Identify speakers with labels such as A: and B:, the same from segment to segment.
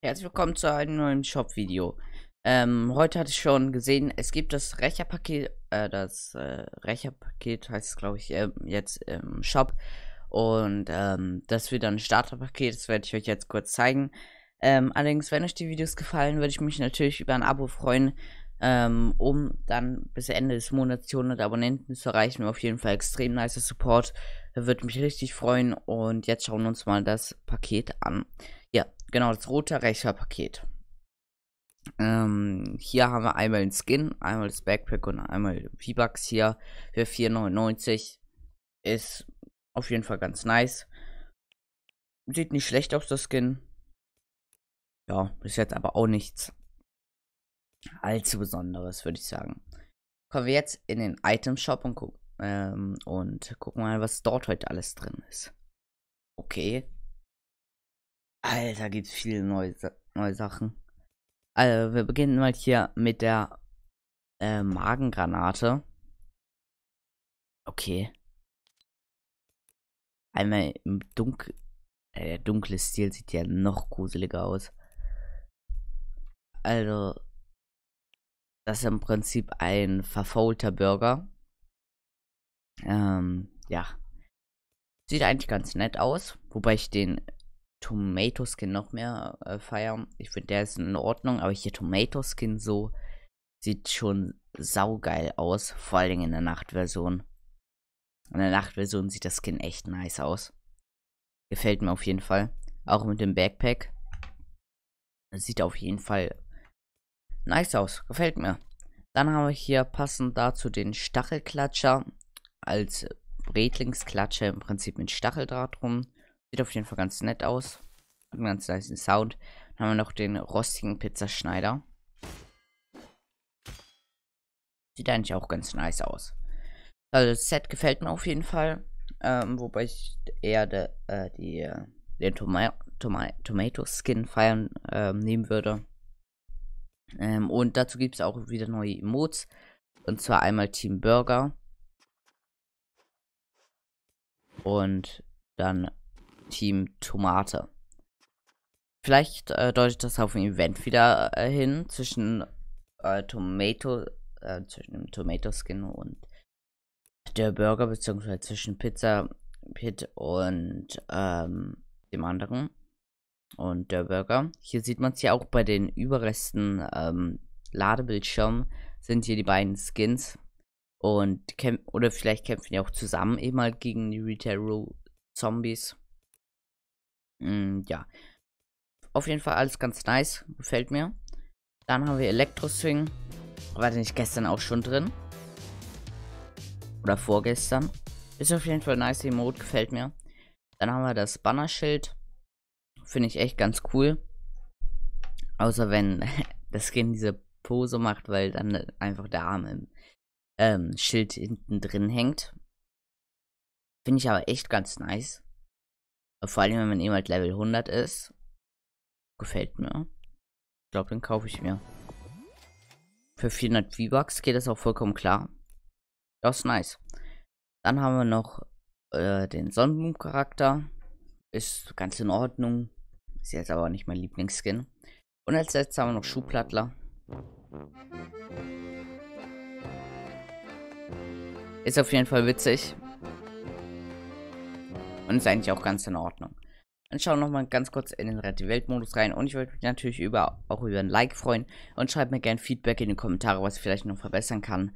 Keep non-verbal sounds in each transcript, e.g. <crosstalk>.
A: Herzlich willkommen zu einem neuen Shop-Video. Ähm, heute hatte ich schon gesehen, es gibt das Rächerpaket, äh, das äh, Rächerpaket heißt es glaube ich äh, jetzt im Shop. Und ähm, das wird dann ein Starterpaket, das werde ich euch jetzt kurz zeigen. Ähm, allerdings, wenn euch die Videos gefallen, würde ich mich natürlich über ein Abo freuen, ähm, um dann bis Ende des Monats 100 Abonnenten zu erreichen. Auf jeden Fall extrem nice Support, würde mich richtig freuen. Und jetzt schauen wir uns mal das Paket an. Ja, genau, das rote Rechner-Paket. Ähm, hier haben wir einmal den Skin, einmal das Backpack und einmal V-Bucks hier für 4,99. Ist auf jeden Fall ganz nice. Sieht nicht schlecht aus, das Skin. Ja, ist jetzt aber auch nichts allzu Besonderes, würde ich sagen. Kommen wir jetzt in den Item Shop und, gu ähm, und gucken mal, was dort heute alles drin ist. Okay, Alter, gibt's viele neue, neue Sachen. Also, wir beginnen mal hier mit der äh, Magengranate. Okay. Einmal im Dunkel. Äh, der dunkle Stil sieht ja noch gruseliger aus. Also, das ist im Prinzip ein verfaulter Burger. Ähm, ja. Sieht eigentlich ganz nett aus, wobei ich den Tomato Skin noch mehr äh, feiern. Ich finde, der ist in Ordnung, aber hier Tomato Skin so sieht schon saugeil aus, vor allem in der Nachtversion. In der Nachtversion sieht das Skin echt nice aus. Gefällt mir auf jeden Fall. Auch mit dem Backpack. sieht auf jeden Fall nice aus. Gefällt mir. Dann haben wir hier passend dazu den Stachelklatscher als Bretlingsklatscher im Prinzip mit Stacheldraht rum. Sieht auf jeden Fall ganz nett aus. Hat einen ganz leisen Sound. Dann haben wir noch den rostigen Pizzaschneider. Sieht eigentlich auch ganz nice aus. Also das Set gefällt mir auf jeden Fall. Ähm, wobei ich eher de, äh, die, äh, den Toma Toma Tomato Skin feiern ähm, nehmen würde. Ähm, und dazu gibt es auch wieder neue Emotes. Und zwar einmal Team Burger. Und dann Team Tomate. Vielleicht äh, deutet das auf ein Event wieder äh, hin zwischen äh, Tomato, äh, zwischen dem Tomato Skin und der Burger, beziehungsweise zwischen Pizza Pit und ähm, dem anderen. Und der Burger. Hier sieht man es ja auch bei den Überresten ähm, Ladebildschirm sind hier die beiden Skins. Und oder vielleicht kämpfen die auch zusammen eben mal gegen die Retail Zombies. Mm, ja. Auf jeden Fall alles ganz nice. Gefällt mir. Dann haben wir Elektro-Swing. War der nicht gestern auch schon drin? Oder vorgestern? Ist auf jeden Fall nice die Mode gefällt mir. Dann haben wir das Banner-Schild. Finde ich echt ganz cool. Außer wenn <laughs> das Skin diese Pose macht, weil dann einfach der Arm im ähm, Schild hinten drin hängt. Finde ich aber echt ganz nice. Vor allem, wenn man eben halt Level 100 ist. Gefällt mir. Ich glaube, den kaufe ich mir. Für 400 V-Bucks geht das auch vollkommen klar. Das ist nice. Dann haben wir noch äh, den Sonnenblumen-Charakter. Ist ganz in Ordnung. Ist jetzt aber nicht mein Lieblingsskin. Und als letztes haben wir noch Schuhplattler. Ist auf jeden Fall witzig ist eigentlich auch ganz in Ordnung. Dann schauen wir nochmal ganz kurz in den Rette Welt-Modus rein. Und ich würde mich natürlich über, auch über ein Like freuen. Und schreibt mir gerne Feedback in die Kommentare, was ich vielleicht noch verbessern kann.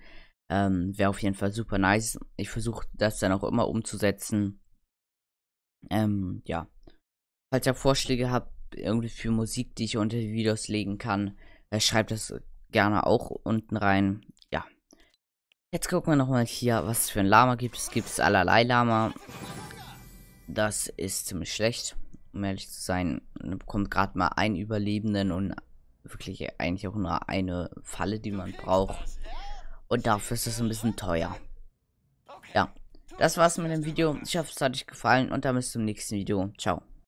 A: Ähm, Wäre auf jeden Fall super nice. Ich versuche das dann auch immer umzusetzen. Ähm, ja. Falls ihr Vorschläge habt, irgendwie für Musik, die ich unter die Videos legen kann, äh, schreibt das gerne auch unten rein. Ja. Jetzt gucken wir nochmal hier, was es für ein Lama gibt. Es gibt allerlei Lama. Das ist ziemlich schlecht, um ehrlich zu sein. Man bekommt gerade mal einen Überlebenden und wirklich eigentlich auch nur eine Falle, die man braucht. Und dafür ist es ein bisschen teuer. Ja, das war's mit dem Video. Ich hoffe, es hat euch gefallen und dann bis zum nächsten Video. Ciao.